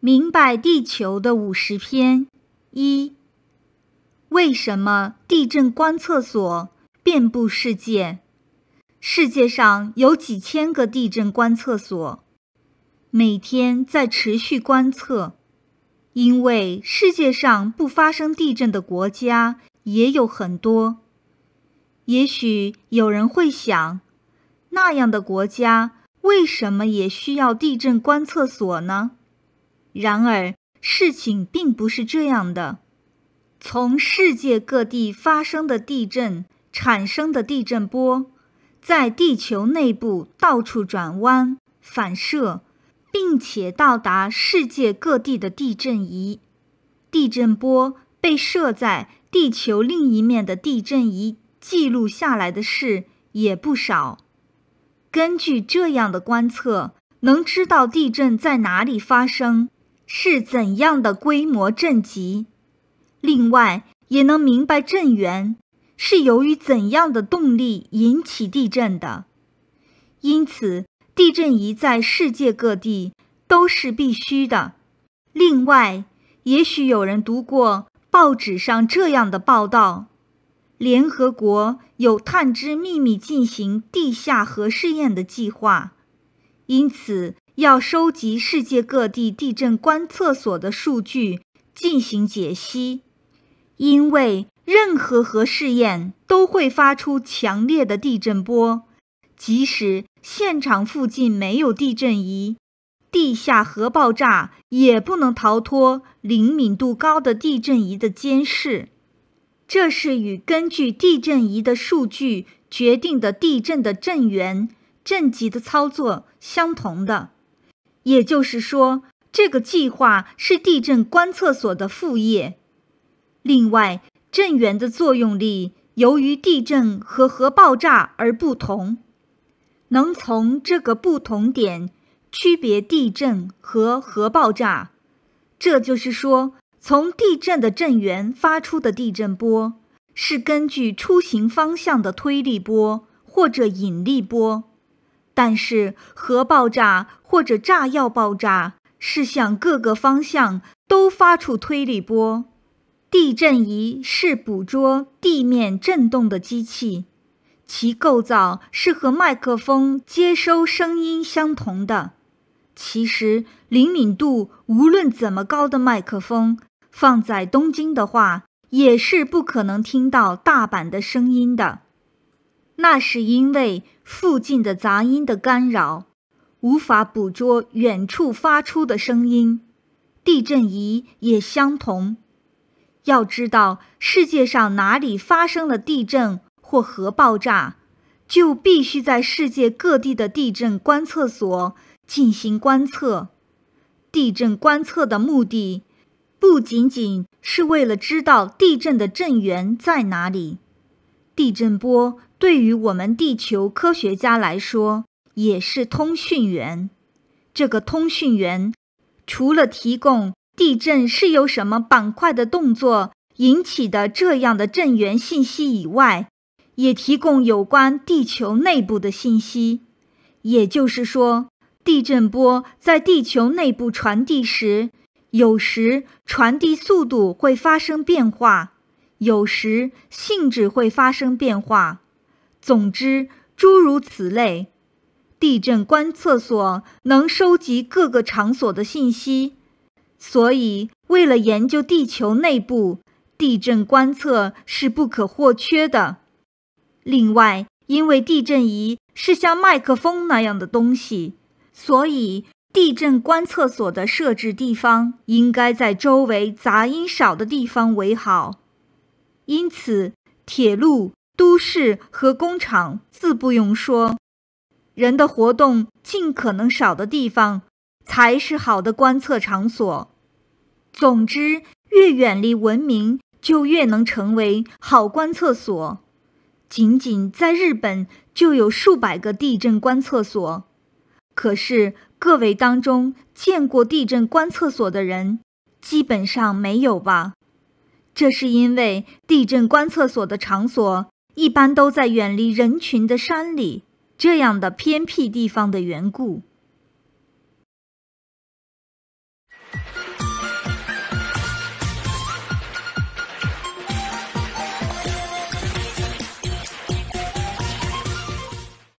明白地球的五十篇一，为什么地震观测所遍布世界？世界上有几千个地震观测所，每天在持续观测。因为世界上不发生地震的国家也有很多。也许有人会想，那样的国家为什么也需要地震观测所呢？然而，事情并不是这样的。从世界各地发生的地震产生的地震波，在地球内部到处转弯、反射，并且到达世界各地的地震仪。地震波被设在地球另一面的地震仪记录下来的事也不少。根据这样的观测，能知道地震在哪里发生。是怎样的规模震级？另外也能明白震源是由于怎样的动力引起地震的。因此，地震仪在世界各地都是必须的。另外，也许有人读过报纸上这样的报道：联合国有探知秘密进行地下核试验的计划。因此。要收集世界各地地震观测所的数据进行解析，因为任何核试验都会发出强烈的地震波，即使现场附近没有地震仪，地下核爆炸也不能逃脱灵敏度高的地震仪的监视。这是与根据地震仪的数据决定的地震的震源、震级的操作相同的。也就是说，这个计划是地震观测所的副业。另外，震源的作用力由于地震和核爆炸而不同，能从这个不同点区别地震和核爆炸。这就是说，从地震的震源发出的地震波是根据出行方向的推力波或者引力波。但是核爆炸或者炸药爆炸是向各个方向都发出推力波。地震仪是捕捉地面震动的机器，其构造是和麦克风接收声音相同的。其实，灵敏度无论怎么高的麦克风，放在东京的话，也是不可能听到大阪的声音的。那是因为附近的杂音的干扰，无法捕捉远处发出的声音。地震仪也相同。要知道世界上哪里发生了地震或核爆炸，就必须在世界各地的地震观测所进行观测。地震观测的目的，不仅仅是为了知道地震的震源在哪里，地震波。对于我们地球科学家来说，也是通讯员。这个通讯员除了提供地震是由什么板块的动作引起的这样的震源信息以外，也提供有关地球内部的信息。也就是说，地震波在地球内部传递时，有时传递速度会发生变化，有时性质会发生变化。总之，诸如此类，地震观测所能收集各个场所的信息，所以为了研究地球内部，地震观测是不可或缺的。另外，因为地震仪是像麦克风那样的东西，所以地震观测所的设置地方应该在周围杂音少的地方为好。因此，铁路。都市和工厂自不用说，人的活动尽可能少的地方才是好的观测场所。总之，越远离文明就越能成为好观测所。仅仅在日本就有数百个地震观测所，可是各位当中见过地震观测所的人基本上没有吧？这是因为地震观测所的场所。一般都在远离人群的山里，这样的偏僻地方的缘故。